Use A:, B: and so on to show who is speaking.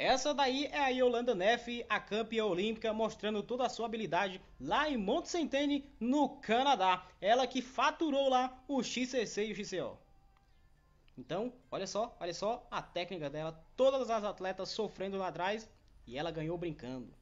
A: Essa daí é a Yolanda Neff, a campeã olímpica, mostrando toda a sua habilidade lá em Monte Centene, no Canadá. Ela que faturou lá o XCC e o XCO. Então, olha só, olha só a técnica dela. Todas as atletas sofrendo lá atrás e ela ganhou brincando.